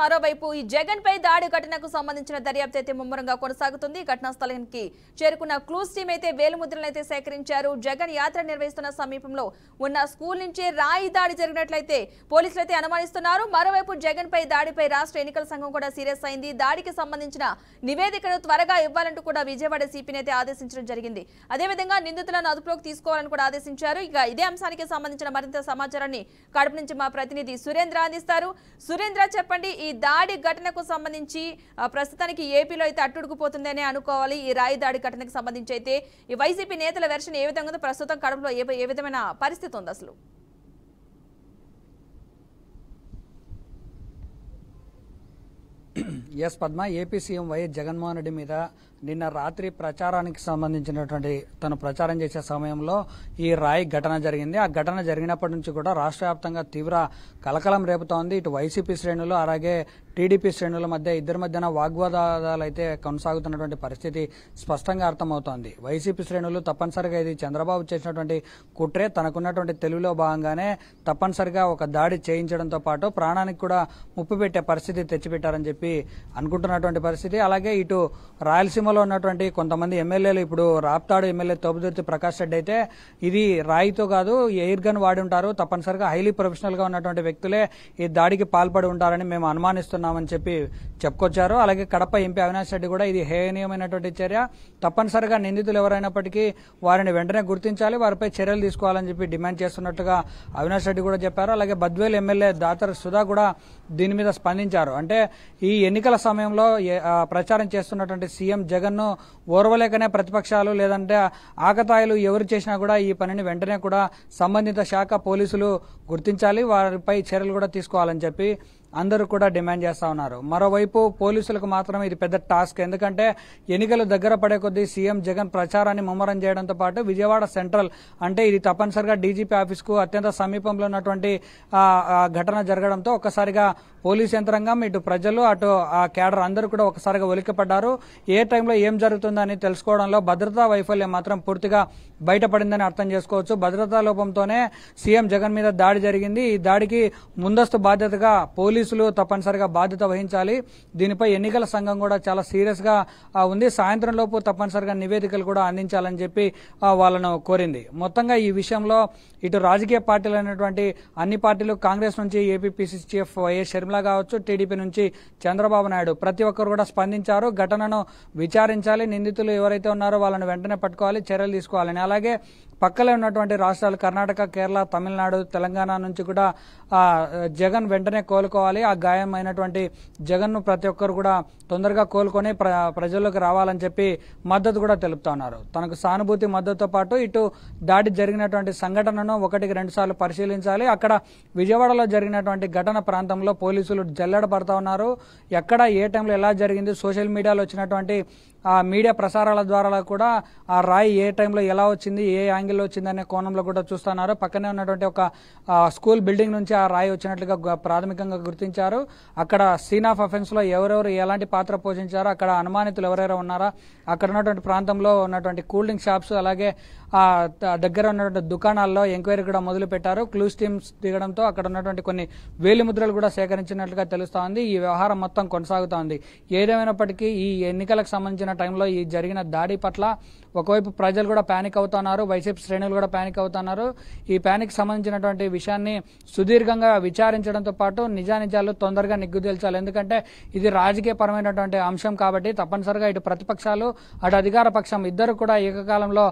మరోవైపు ఈ జగన్ పై దాడి ఘటనకు సంబంధించిన దర్యాప్తు అయితే ముమ్మరంగా కొనసాగుతుంది ఘటనా స్థలానికి చేరుకున్న క్లూస్ టీమ్ అయితే వేలుముద్రలను అయితే సేకరించారు జగన్ యాత్ర నిర్వహిస్తున్న సమీపంలో ఉన్న స్కూల్ నుంచి రాయి దాడి జరిగినట్లయితే పోలీసులు అయితే అనుమానిస్తున్నారు మరోవైపు జగన్ పై దాడిపై రాష్ట్ర ఎన్నికల సంఘం కూడా సీరియస్ అయింది దాడికి సంబంధించిన నివేదికను త్వరగా ఇవ్వాలంటూ కూడా విజయవాడ సిపిని అయితే ఆదేశించడం జరిగింది అదేవిధంగా నిందితులను అదుపులోకి తీసుకోవాలని కూడా ఆదేశించారు ఇక ఇదే అంశానికి సంబంధించిన మరింత సమాచారాన్ని కడప నుంచి మా ప్రతినిధి సురేంద్ర అందిస్తారు సురేంద్ర చెప్పండి ఈ దాడి ఘటనకు సంబంధించి ప్రస్తుతానికి ఏపీలో అయితే అట్టుడుకుపోతుందనే అనుకోవాలి ఈ రాయి దాడి ఘటనకు సంబంధించి అయితే ఈ వైసీపీ నేతల వెర్షన్ ఏ విధంగా ప్రస్తుతం కడపలో ఏ విధమైన పరిస్థితి ఉంది అసలు yes Padma AP CM YS Jaganmohan Reddy మీద నిన్న రాత్రి ప్రచారానికి సంబంధించినటువంటి తను ప్రచారం చేసే సమయంలో ఈ రాయి ఘటన జరిగింది ఆ ఘటన జరిగినప్పటి నుంచి కూడా రాష్ట్ర వ్యాప్తంగా తీవ్ర కలకలం రేపుతోంది ఇటు వైసీపీ శ్రేణులు అలాగే టీడీపీ శ్రేణుల మధ్య ఇద్దరి మధ్యన వాగ్వాదాలు అయితే కొనసాగుతున్నటువంటి పరిస్థితి స్పష్టంగా అర్థమవుతోంది వైసీపీ శ్రేణులు తప్పనిసరిగా ఇది చంద్రబాబు చేసినటువంటి కుట్రే తనకున్నటువంటి తెలుగులో భాగంగానే తప్పనిసరిగా ఒక దాడి చేయించడంతో పాటు ప్రాణానికి కూడా ముప్పు పెట్టే పరిస్థితి తెచ్చిపెట్టారని చెప్పి అనుకుంటున్నటువంటి పరిస్థితి అలాగే ఇటు రాయలసీమలో ఉన్నటువంటి కొంతమంది ఎమ్మెల్యేలు ఇప్పుడు రాప్తాడు ఎమ్మెల్యే తోపుదుర్తి ప్రకాష్ రెడ్డి అయితే ఇది రాయితో కాదు ఎయిర్ గన్ వాడి ఉంటారు తప్పనిసరిగా హైలీ ప్రొఫెషనల్గా ఉన్నటువంటి వ్యక్తులే ఈ దాడికి పాల్పడి ఉంటారని మేము అనుమానిస్తున్నామని చెప్పి చెప్పుకొచ్చారు అలాగే కడప ఎంపీ అవినాష్ రెడ్డి కూడా ఇది హేయనీయమైనటువంటి చర్య తప్పనిసరిగా నిందితులు ఎవరైనప్పటికీ వారిని వెంటనే గుర్తించాలి వారిపై చర్యలు తీసుకోవాలని చెప్పి డిమాండ్ చేస్తున్నట్టుగా అవినాష్ రెడ్డి కూడా చెప్పారు అలాగే బద్వేల్ ఎమ్మెల్యే దాతర్ సుధా కూడా దీని మీద స్పందించారు అంటే ఈ ఎన్నికల సమయంలో ప్రచారం చేస్తున్నటువంటి సీఎం జగన్ను ఓర్వలేకనే ప్రతిపక్షాలు లేదంటే ఆకతాయిలు ఎవరు చేసినా కూడా ఈ పనిని వెంటనే కూడా సంబంధిత శాఖ పోలీసులు గుర్తించాలి వారిపై చర్యలు కూడా తీసుకోవాలని చెప్పి అందరూ కూడా డిమాండ్ చేస్తా ఉన్నారు మరోవైపు పోలీసులకు మాత్రం ఇది పెద్ద టాస్క్ ఎందుకంటే ఎన్నికలు దగ్గర పడే కొద్దీ సీఎం జగన్ ప్రచారాన్ని ముమ్మరం చేయడంతో పాటు విజయవాడ సెంట్రల్ అంటే ఇది తప్పనిసరిగా డీజీపీ ఆఫీస్కు అత్యంత సమీపంలో ఉన్నటువంటి ఘటన జరగడంతో ఒక్కసారిగా పోలీస్ యంత్రాంగం ఇటు ప్రజలు అటు ఆ కేడర్ అందరూ కూడా ఒకసారిగా ఒలికిపడ్డారు ఏ టైంలో ఏం జరుగుతుందని తెలుసుకోవడంలో భద్రతా వైఫల్యం మాత్రం పూర్తిగా బయటపడిందని అర్థం చేసుకోవచ్చు భద్రతా లోపంతోనే సీఎం జగన్ మీద దాడి జరిగింది ఈ దాడికి ముందస్తు బాధ్యతగా పోలీసు పోలీసులు తప్పనిసరిగా బాధ్యత వహించాలి దీనిపై ఎన్నికల సంఘం కూడా చాలా సీరియస్గా ఉంది సాయంత్రం లోపు తప్పనిసరిగా నివేదికలు కూడా అందించాలని చెప్పి వాళ్ళను కోరింది మొత్తంగా ఈ విషయంలో ఇటు రాజకీయ పార్టీలు అనేటువంటి అన్ని పార్టీలు కాంగ్రెస్ నుంచి ఏపీపీసీ చీఫ్ వైఎస్ షర్మిల కావచ్చు టీడీపీ నుంచి చంద్రబాబు నాయుడు ప్రతి ఒక్కరు కూడా స్పందించారు ఘటనను విచారించాలి నిందితులు ఎవరైతే ఉన్నారో వాళ్ళని వెంటనే పట్టుకోవాలి చర్యలు తీసుకోవాలని అలాగే పక్కలే ఉన్నటువంటి రాష్ట్రాలు కర్ణాటక కేరళ తమిళనాడు తెలంగాణ నుంచి కూడా జగన్ వెంటనే కోలుకోవాలి ఆ గాయం అయినటువంటి జగన్ను ప్రతి ఒక్కరు కూడా తొందరగా కోలుకొని ప్రజల్లోకి రావాలని చెప్పి మద్దతు కూడా తెలుపుతా ఉన్నారు తనకు సానుభూతి మద్దతుతో పాటు ఇటు దాడి జరిగినటువంటి సంఘటనను ఒకటికి రెండు సార్లు పరిశీలించాలి అక్కడ విజయవాడలో జరిగినటువంటి ఘటన ప్రాంతంలో పోలీసులు జల్లెడ పడతా ఉన్నారు ఎక్కడ ఏ టైంలో ఎలా జరిగింది సోషల్ మీడియాలో వచ్చినటువంటి ఆ మీడియా ప్రసారాల ద్వారా కూడా ఆ రాయి ఏ టైంలో ఎలా వచ్చింది ఏ యాంగిల్లో వచ్చింది అనే కోణంలో కూడా చూస్తున్నారు పక్కనే ఉన్నటువంటి ఒక స్కూల్ బిల్డింగ్ నుంచి ఆ రాయి వచ్చినట్లుగా ప్రాథమికంగా గుర్తించారు అక్కడ సీన్ ఆఫ్ అఫెన్స్లో ఎవరెవరు ఎలాంటి పాత్ర పోషించారో అక్కడ అనుమానితులు ఎవరెవరు ఉన్నారా అక్కడ ఉన్నటువంటి ప్రాంతంలో ఉన్నటువంటి కూల్ డ్రింక్ షాప్స్ అలాగే దగ్గర ఉన్నటువంటి దుకాణాల్లో ఎంక్వైరీ కూడా మొదలు పెట్టారు క్లూస్ టీమ్స్ దిగడంతో అక్కడ ఉన్నటువంటి కొన్ని వేలి ముద్రలు కూడా సేకరించినట్లుగా తెలుస్తోంది ఈ వ్యవహారం మొత్తం కొనసాగుతోంది ఏదేమైనప్పటికీ ఈ ఎన్నికలకు సంబంధించిన టైంలో ఈ జరిగిన దాడి పట్ల ఒకవైపు ప్రజలు కూడా ప్యానిక్ అవుతున్నారు వైసీపీ శ్రేణులు కూడా ప్యానిక్ అవుతున్నారు ఈ ప్యానిక్ సంబంధించినటువంటి విషయాన్ని సుదీర్ఘంగా విచారించడంతో పాటు నిజానిజాలు తొందరగా నిగ్గుదేల్చాలి ఎందుకంటే ఇది రాజకీయ పరమైనటువంటి అంశం కాబట్టి తప్పనిసరిగా ఇటు ప్రతిపక్షాలు అటు అధికార పక్షం ఇద్దరు కూడా ఏకకాలంలో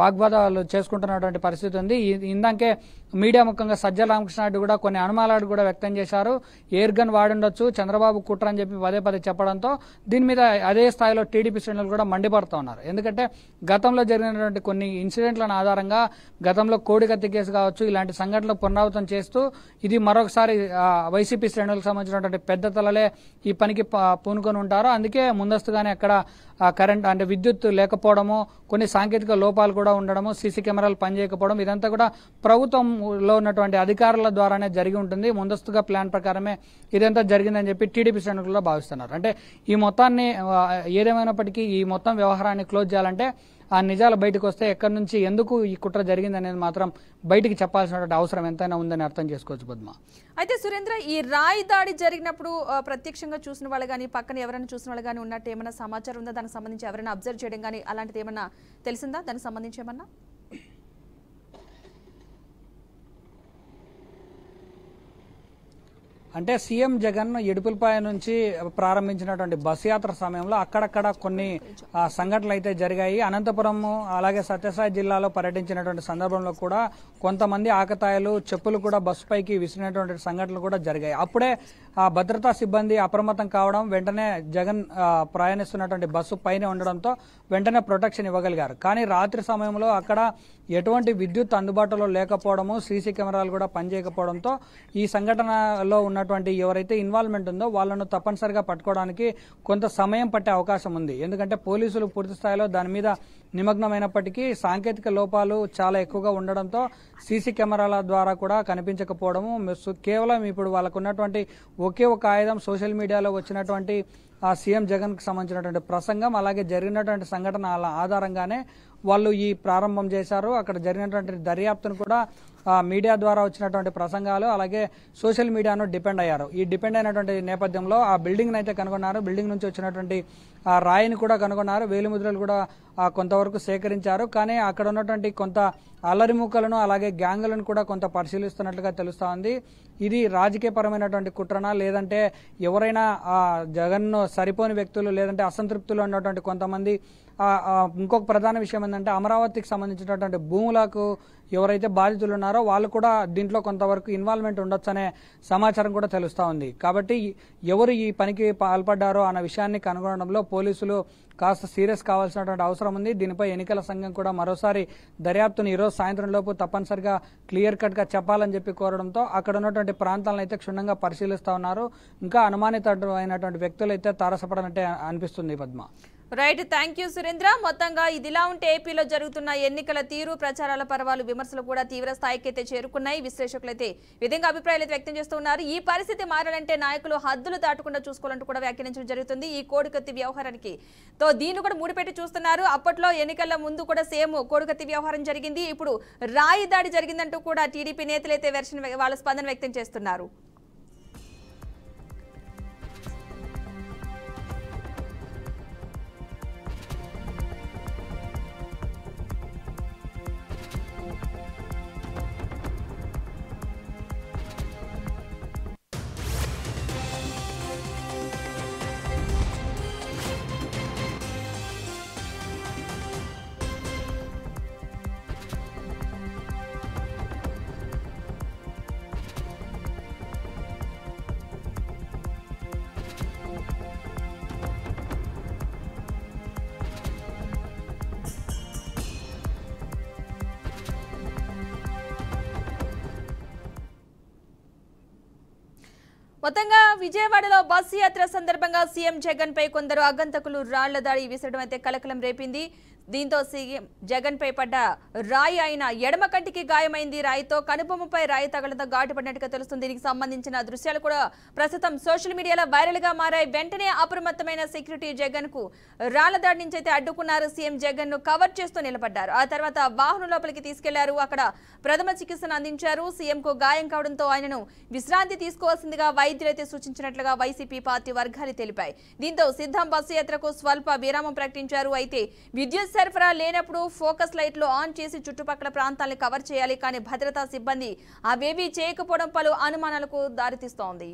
వాగ్వాదాలు చేసుకుంటున్నటువంటి పరిస్థితి ఉంది ఇందాకే మీడియా ముఖ్యంగా సజ్జల రామకృష్ణారెడ్డి కూడా కొన్ని అనుమానాలు కూడా వ్యక్తం చేశారు ఎయిర్ గన్ వాడుండొచ్చు చంద్రబాబు కుట్ర అని చెప్పి పదే పదే చెప్పడంతో దీని మీద అదే స్థాయిలో టీడీపీ శ్రేణులు కూడా మండిపడుతూ ఉన్నారు ఎందుకంటే గతంలో జరిగినటువంటి కొన్ని ఇన్సిడెంట్లను ఆధారంగా గతంలో కత్తి కేసు కావచ్చు ఇలాంటి సంఘటనలు పునరావృతం చేస్తూ ఇది మరొకసారి వైసీపీ శ్రేణులకు సంబంధించినటువంటి పెద్ద తలలే ఈ పనికి పూనుకొని ఉంటారు అందుకే ముందస్తుగానే అక్కడ కరెంట్ అంటే విద్యుత్ లేకపోవడము కొన్ని సాంకేతిక లోపాలు కూడా ఉండడము సీసీ కెమెరాలు పనిచేయకపోవడం ఇదంతా కూడా ప్రభుత్వం లో ఉన్నటువంటి అధికారుల ద్వారానే జరిగి ఉంటుంది ముందస్తుగా ప్లాన్ ప్రకారమే ఇదంతా జరిగిందని చెప్పి టీడీపీ శ్రేణులు భావిస్తున్నారు అంటే ఈ మొత్తాన్ని ఏదేమైనప్పటికీ ఈ మొత్తం వ్యవహారాన్ని క్లోజ్ చేయాలంటే ఆ నిజాలు బయటకు వస్తే ఎక్కడి నుంచి ఎందుకు ఈ కుట్ర జరిగిందనేది మాత్రం బయటికి చెప్పాల్సినటువంటి అవసరం ఎంతైనా ఉందని అర్థం చేసుకోవచ్చు పద్మ అయితే సురేంద్ర ఈ రాయి దాడి జరిగినప్పుడు ప్రత్యక్షంగా చూసిన వాళ్ళు కానీ పక్కన ఎవరైనా చూసిన వాళ్ళు కానీ ఉన్నట్టు ఏమైనా సమాచారం ఉందా దానికి సంబంధించి ఎవరైనా అబ్జర్వ్ చేయడం కానీ అలాంటిది ఏమైనా తెలిసిందా దానికి సంబంధించి ఏమన్నా అంటే సీఎం జగన్ ఎడుపులపాయ నుంచి ప్రారంభించినటువంటి బస్ యాత్ర సమయంలో అక్కడక్కడ కొన్ని సంఘటనలు అయితే జరిగాయి అనంతపురం అలాగే సత్యసాయి జిల్లాలో పర్యటించినటువంటి సందర్భంలో కూడా కొంతమంది ఆకతాయిలు చెప్పులు కూడా బస్సు పైకి విసిరినటువంటి సంఘటనలు కూడా జరిగాయి అప్పుడే ఆ భద్రతా సిబ్బంది అప్రమత్తం కావడం వెంటనే జగన్ ప్రయాణిస్తున్నటువంటి బస్సు పైన ఉండడంతో వెంటనే ప్రొటెక్షన్ ఇవ్వగలిగారు కానీ రాత్రి సమయంలో అక్కడ ఎటువంటి విద్యుత్ అందుబాటులో లేకపోవడము సీసీ కెమెరాలు కూడా పనిచేయకపోవడంతో ఈ సంఘటనలో ఉన్నటువంటి ఎవరైతే ఇన్వాల్వ్మెంట్ ఉందో వాళ్ళను తప్పనిసరిగా పట్టుకోవడానికి కొంత సమయం పట్టే అవకాశం ఉంది ఎందుకంటే పోలీసులు పూర్తి స్థాయిలో దాని మీద నిమగ్నమైనప్పటికీ సాంకేతిక లోపాలు చాలా ఎక్కువగా ఉండడంతో సీసీ కెమెరాల ద్వారా కూడా కనిపించకపోవడము కేవలం ఇప్పుడు వాళ్ళకు ఉన్నటువంటి ఒకే ఒక ఆయుధం సోషల్ మీడియాలో వచ్చినటువంటి ఆ సీఎం జగన్కి సంబంధించినటువంటి ప్రసంగం అలాగే జరిగినటువంటి సంఘటన ఆధారంగానే వాళ్ళు ఈ ప్రారంభం చేశారు అక్కడ జరిగినటువంటి దర్యాప్తును కూడా మీడియా ద్వారా వచ్చినటువంటి ప్రసంగాలు అలాగే సోషల్ మీడియాను డిపెండ్ అయ్యారు ఈ డిపెండ్ అయినటువంటి నేపథ్యంలో ఆ బిల్డింగ్ అయితే కనుగొన్నారు బిల్డింగ్ నుంచి వచ్చినటువంటి ఆ రాయిని కూడా కనుగొన్నారు వేలిముద్రలు కూడా కొంతవరకు సేకరించారు కానీ అక్కడ ఉన్నటువంటి కొంత అల్లరి ముక్కలను అలాగే గ్యాంగులను కూడా కొంత పరిశీలిస్తున్నట్లుగా తెలుస్తోంది ఉంది ఇది రాజకీయపరమైనటువంటి కుట్రన లేదంటే ఎవరైనా జగన్ను సరిపోని వ్యక్తులు లేదంటే అసంతృప్తులు ఉన్నటువంటి కొంతమంది ఇంకొక ప్రధాన విషయం ఏంటంటే అమరావతికి సంబంధించినటువంటి భూములకు ఎవరైతే బాధితులు ఉన్నారో వాళ్ళు కూడా దీంట్లో కొంతవరకు ఇన్వాల్వ్మెంట్ ఉండొచ్చనే సమాచారం కూడా తెలుస్తా ఉంది కాబట్టి ఎవరు ఈ పనికి పాల్పడ్డారో అన్న విషయాన్ని కనుగొనడంలో పోలీసులు కాస్త సీరియస్ కావాల్సినటువంటి అవసరం ఉంది దీనిపై ఎన్నికల సంఘం కూడా మరోసారి దర్యాప్తును ఈరోజు సాయంత్రం లోపు తప్పనిసరిగా క్లియర్ కట్గా చెప్పాలని చెప్పి కోరడంతో అక్కడ ఉన్నటువంటి ప్రాంతాలను అయితే క్షుణ్ణంగా పరిశీలిస్తా ఉన్నారు ఇంకా అనుమానితమైనటువంటి వ్యక్తులు అయితే తారసపడనట్టే అనిపిస్తుంది Padma right thank you Surendra మొత్తంగా ఇదిలా ఉంటే ఏపీలో జరుగుతున్న ఎన్నికల తీరు ప్రచారాల పర్వాలు విమర్శలు కూడా తీవ్ర స్థాయికి అయితే చేరుకున్నాయి విశ్లేషకులైతే విధంగా అభిప్రాయాలు వ్యక్తం చేస్తున్నారు ఈ పరిస్థితి మారాలంటే నాయకులు హద్దులు దాటకుండా చూసుకోవాలంటూ కూడా వ్యాఖ్యానించడం జరుగుతుంది ఈ కోడికత్తి వ్యవహారానికి తో దీన్ని కూడా ముడిపెట్టి చూస్తున్నారు అప్పట్లో ఎన్నికల ముందు కూడా సేమ్ కోడికత్తి వ్యవహారం జరిగింది ఇప్పుడు రాయి దాడి జరిగిందంటూ కూడా టీడీపీ నేతలైతే వెర్షన్ వాళ్ళ స్పందన వ్యక్తం చేస్తున్నారు మొత్తంగా విజయవాడలో బస్సు యాత్ర సందర్భంగా సీఎం జగన్ పై కొందరు అగంతకులు రాళ్ల దాడి విసరడం అయితే కలకలం రేపింది దీంతో సీఎం జగన్పై పడ్డ రాయి అయిన ఎడమ కంటికి గాయమైంది రాయితో కనుబొమ్మపై రాయి తగలతో పడినట్టుగా తెలుస్తుంది దీనికి సంబంధించిన దృశ్యాలు కూడా ప్రస్తుతం సోషల్ మీడియాలో వైరల్గా మారాయి వెంటనే అప్రమత్తమైన సెక్యూరిటీ జగన్ కు రాళ్ల దాడి నుంచి అయితే అడ్డుకున్నారు సీఎం జగన్ ను కవర్ చేస్తూ నిలబడ్డారు ఆ తర్వాత వాహనం లోపలికి తీసుకెళ్లారు అక్కడ ప్రథమ చికిత్సను అందించారు సీఎం కు గాయం కావడంతో ఆయనను విశ్రాంతి తీసుకోవాల్సిందిగా వైద్యులైతే సూచించినట్లుగా వైసీపీ పార్టీ వర్గాలు తెలిపాయి దీంతో సిద్ధం బస్సు యాత్రకు స్వల్ప విరామం ప్రకటించారు అయితే విద్యుత్ సరఫరా లేనప్పుడు ఫోకస్ లైట్లు ఆన్ చేసి చుట్టుపక్కల ప్రాంతాన్ని కవర్ చేయాలి కానీ భద్రతా సిబ్బంది అవేవీ చేయకపోవడం పలు అనుమానాలకు దారితీస్తోంది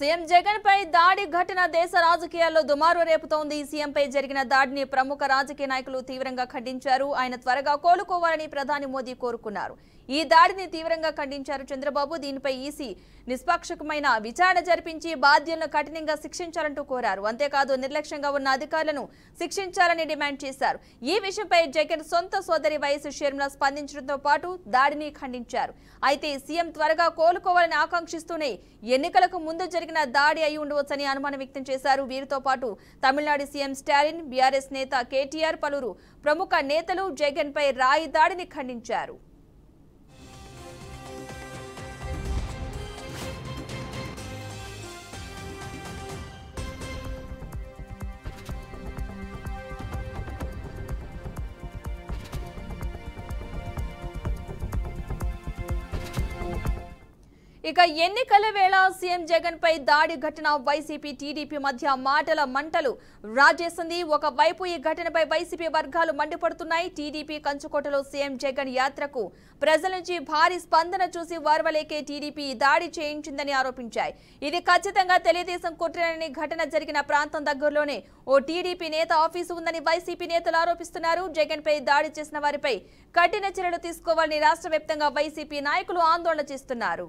సీఎం జగన్ పై దాడి ఘటన దేశ రాజకీయాల్లో దుమారు రేపుతోంది సీఎంపై జరిగిన దాడిని ప్రముఖ రాజకీయ నాయకులు తీవ్రంగా ఖండించారు ఆయన త్వరగా కోలుకోవాలని ప్రధాని మోదీ కోరుకున్నారు ఈ దాడిని తీవ్రంగా ఖండించారు చంద్రబాబు దీనిపై ఈసీ నిష్పాక్షకమైన విచారణ జరిపించి బాధ్యులను కఠినంగా శిక్షించాలంటూ కోరారు అంతేకాదు నిర్లక్ష్యంగా ఉన్న అధికారులను శిక్షించాలని డిమాండ్ చేశారు ఈ విషయంపై జగన్ సొంత సోదరి వైఎస్ షర్మిల స్పందించడంతో పాటు దాడిని ఖండించారు అయితే సీఎం త్వరగా కోలుకోవాలని ఆకాంక్షిస్తూనే ఎన్నికలకు ముందు జరిగిన దాడి అయి ఉండవచ్చని అనుమానం వ్యక్తం చేశారు వీరితో పాటు తమిళనాడు సీఎం స్టాలిన్ బీఆర్ఎస్ నేత కేటీఆర్ పలువురు ప్రముఖ నేతలు జగన్పై రాయి దాడిని ఖండించారు ఇక ఎన్నికల వేళ సీఎం జగన్ పై దాడి ఘటన వైసీపీ టీడీపీ మధ్య మాటల మంటలు రాజేసింది ఒకవైపు ఈ ఘటనపై వైసీపీ వర్గాలు మండిపడుతున్నాయి టీడీపీ కంచుకోటలో సీఎం జగన్ యాత్రకు ప్రజల నుంచి భారీ స్పందన చూసి వార్వలేకే టీడీపీ దాడి చేయించిందని ఆరోపించాయి ఇది ఖచ్చితంగా తెలుగుదేశం కుట్రనని ఘటన జరిగిన ప్రాంతం దగ్గరలోనే ఓ టీడీపీ నేత ఆఫీసు ఉందని వైసీపీ నేతలు ఆరోపిస్తున్నారు జగన్ పై దాడి చేసిన వారిపై కఠిన చర్యలు తీసుకోవాలని రాష్ట్ర వైసీపీ నాయకులు ఆందోళన చేస్తున్నారు